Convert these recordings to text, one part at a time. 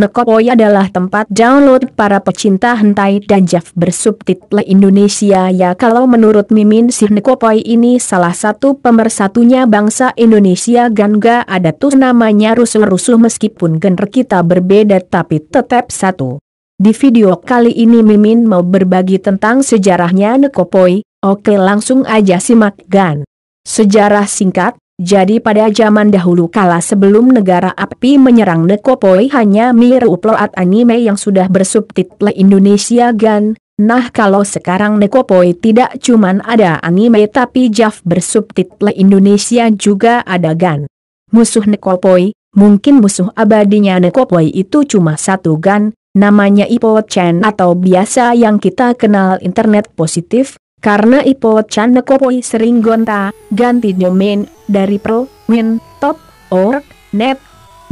Nekopoi adalah tempat download para pecinta hentai dan jav bersubtitle Indonesia ya kalau menurut Mimin si Nekopoi ini salah satu pemersatunya bangsa Indonesia Gangga ada tuh namanya rusuh-rusuh meskipun genre kita berbeda tapi tetap satu. Di video kali ini Mimin mau berbagi tentang sejarahnya Nekopoi, oke langsung aja simak gan. Sejarah singkat, jadi pada zaman dahulu kala sebelum negara api menyerang Nekopoi hanya upload anime yang sudah bersubtitle Indonesia Gan, nah kalau sekarang Nekopoi tidak cuman ada anime tapi Jav bersubtitle Indonesia juga ada Gan. Musuh Nekopoi, mungkin musuh abadinya Nekopoi itu cuma satu Gan, namanya Ipo Chen atau biasa yang kita kenal internet positif, karena Ipo Chandekopoi sering gonta, ganti domain, dari pro, win, top, org, net.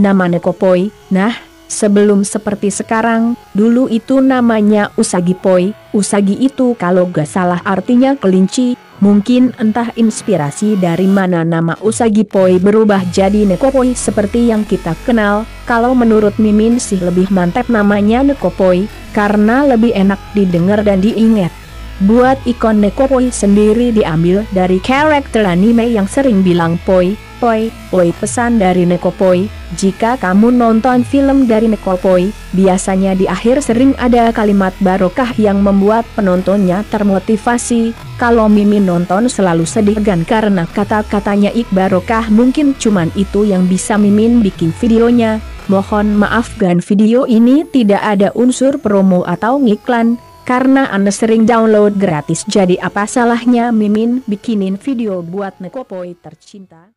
Nama Nekopoi, nah, sebelum seperti sekarang, dulu itu namanya Usagi Poi, Usagi itu kalau gak salah artinya kelinci, mungkin entah inspirasi dari mana nama Usagi Poi berubah jadi Nekopoi seperti yang kita kenal, kalau menurut Mimin sih lebih mantep namanya Nekopoi, karena lebih enak didengar dan diingat. Buat ikon Nekopoi sendiri diambil dari karakter anime yang sering bilang poi, poi, poi pesan dari Nekopoi, jika kamu nonton film dari Nekopoi, biasanya di akhir sering ada kalimat barokah yang membuat penontonnya termotivasi, kalau mimin nonton selalu sedih gan karena kata-katanya ik barokah mungkin cuman itu yang bisa Mimin bikin videonya, mohon maaf gan video ini tidak ada unsur promo atau ngiklan, karena Anda sering download gratis jadi apa salahnya Mimin bikinin video buat Nekopoi tercinta?